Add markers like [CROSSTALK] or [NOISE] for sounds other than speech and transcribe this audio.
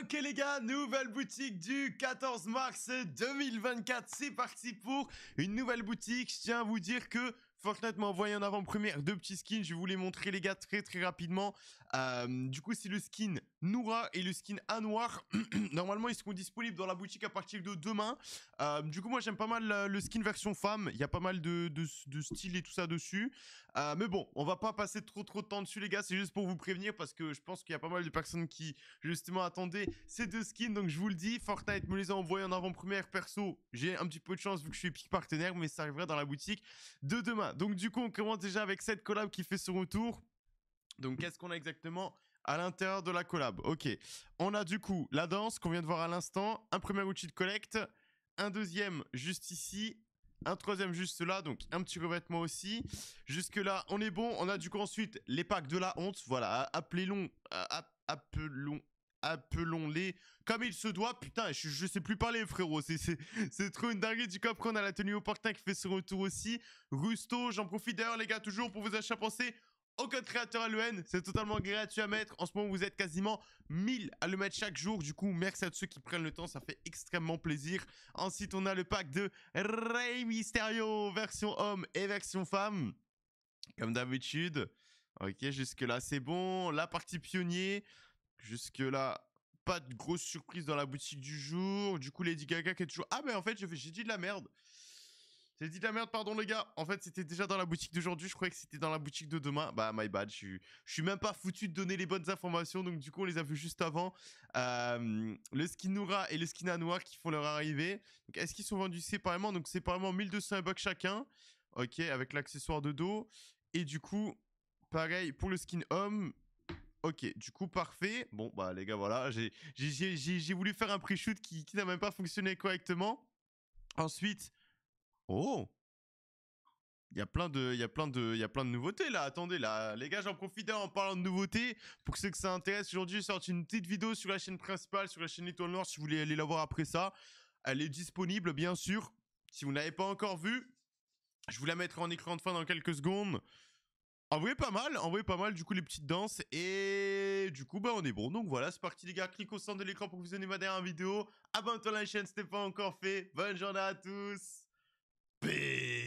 ok les gars, nouvelle boutique du 14 mars 2024, c'est parti pour une nouvelle boutique. Je tiens à vous dire que Fortnite m'a envoyé en avant-première deux petits skins. Je vais vous les montrer, les gars, très très rapidement. Euh, du coup, c'est le skin Noura et le skin Anwar. [CLEARS THROAT] Normalement, ils seront disponibles dans la boutique à partir de demain. Euh, du coup, moi, j'aime pas mal euh, le skin version femme. Il y a pas mal de, de, styles et tout ça dessus. mais bon, on va pas passer trop trop de temps dessus, les gars. C'est juste pour vous prévenir parce que je pense qu'il y a pas mal de personnes qui, justement, attendaient ces deux skins. Donc, je vous le dis, Fortnite me les a envoyés en avant-première. Perso, j'ai un petit peu de chance vu que je suis pick partenaire, mais ça arrivera dans la boutique de demain donc du coup, on commence déjà avec cette collab qui fait son retour. Donc qu'est-ce qu'on a exactement à l'intérieur de la collab Ok, on a du coup la danse qu'on vient de voir à l'instant, un premier outil de collecte, un deuxième juste ici, un troisième juste là, donc un petit revêtement aussi. Jusque là, on est bon. On a du coup ensuite les packs de la honte, voilà, appelons, appelons, appelons-les comme il se doit. Putain, je, sais plus parler, frérot. C'est trop une dinguerie. Du coup, après, on a la tenue au qui fait son retour aussi. Rusto, j'en profite d'ailleurs, les gars, toujours pour vous acheter penser au code créateur l'UN, C'est totalement gratuit à mettre. En ce moment, vous êtes quasiment 1000 à le mettre chaque jour. Du coup, merci à tous ceux qui prennent le temps. Ça fait extrêmement plaisir. Ensuite, on a le pack de Rey Mysterio, version homme et version femme. Comme d'habitude. Ok, jusque-là, c'est bon. La partie pionnier. Jusque-là, pas de grosse surprise dans la boutique du jour. Du coup, Lady Gaga qui est toujours... Ah mais en fait, j'ai dit de la merde. J'ai dit de la merde, pardon les gars. En fait, c'était déjà dans la boutique d'aujourd'hui. Je croyais que c'était dans la boutique de demain. Bah, my bad. Je suis, même pas foutu de donner les bonnes informations. Donc, du coup, on les a vu juste avant. Le skin Noura et le skin noir qui font leur arrivée. est-ce qu'ils sont vendus séparément Donc, séparément 1200 bucks chacun. Ok, avec l'accessoire de dos. Et du coup, pareil pour le skin homme. Ok, du coup, parfait. Bon, bah, les gars, voilà. J'ai voulu faire un pre-shoot qui, n'a même pas fonctionné correctement. Ensuite. Oh! Il y a plein de, il y a plein de, il y a plein de nouveautés là. Attendez là, les gars, j'en profite en parlant de nouveautés. Pour ceux que ça intéresse, aujourd'hui, je sorti une petite vidéo sur la chaîne principale, sur la chaîne Étoile Noire. Si vous voulez aller la voir après ça, elle est disponible bien sûr. Si vous l'avez pas encore vu, je vous la mettrai en écran de fin dans quelques secondes. Envoyez pas mal. envoyez pas mal. Du coup, les petites danses. Et du coup, bah, on est bon. Donc voilà, c'est parti, les gars. clique au centre de l'écran pour vous ma dernière vidéo. Abonne-toi à la chaîne si ce pas encore fait. Bonne journée à tous. Peace.